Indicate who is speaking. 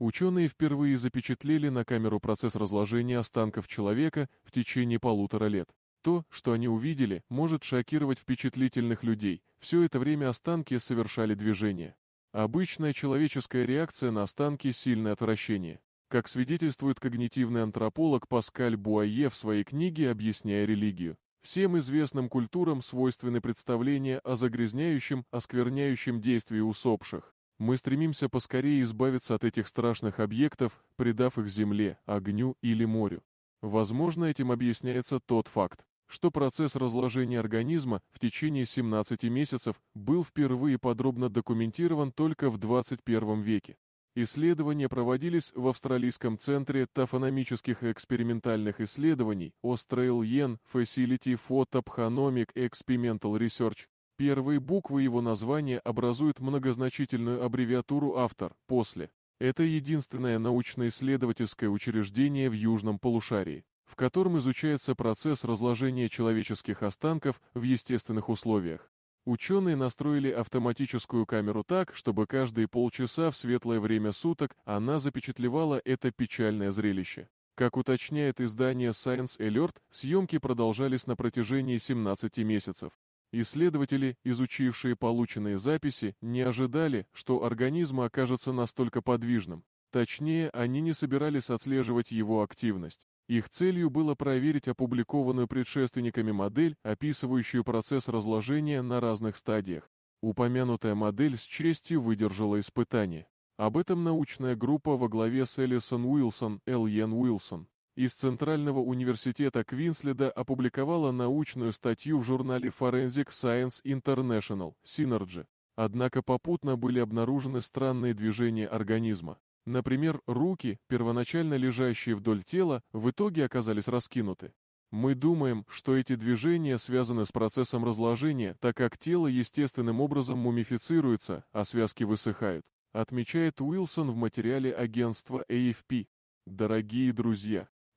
Speaker 1: Ученые впервые запечатлели на камеру процесс разложения останков человека в течение полутора лет. То, что они увидели, может шокировать впечатлительных людей. Все это время останки совершали движение. Обычная человеческая реакция на останки – сильное отвращение. Как свидетельствует когнитивный антрополог Паскаль Буае в своей книге «Объясняя религию», всем известным культурам свойственны представления о загрязняющем, оскверняющем действии усопших. Мы стремимся поскорее избавиться от этих страшных объектов, придав их земле, огню или морю. Возможно, этим объясняется тот факт, что процесс разложения организма в течение 17 месяцев был впервые подробно документирован только в 21 веке. Исследования проводились в Австралийском центре тафономических экспериментальных исследований Australian Facility for Tophanomic Experimental Research Первые буквы его названия образуют многозначительную аббревиатуру «автор» после. Это единственное научно-исследовательское учреждение в Южном полушарии, в котором изучается процесс разложения человеческих останков в естественных условиях. Ученые настроили автоматическую камеру так, чтобы каждые полчаса в светлое время суток она запечатлевала это печальное зрелище. Как уточняет издание Science Alert, съемки продолжались на протяжении 17 месяцев. Исследователи, изучившие полученные записи, не ожидали, что организм окажется настолько подвижным. Точнее, они не собирались отслеживать его активность. Их целью было проверить опубликованную предшественниками модель, описывающую процесс разложения на разных стадиях. Упомянутая модель с честью выдержала испытание. Об этом научная группа во главе с Эллисон Уилсон, Л. Йен Уилсон, из Центрального университета Квинслида опубликовала научную статью в журнале Forensic Science International Synergy. Однако попутно были обнаружены странные движения организма. Например, руки, первоначально лежащие вдоль тела, в итоге оказались раскинуты. Мы думаем, что эти движения связаны с процессом разложения, так как тело естественным образом мумифицируется, а связки высыхают, отмечает Уилсон в материале агентства AFP. Дорогие друзья,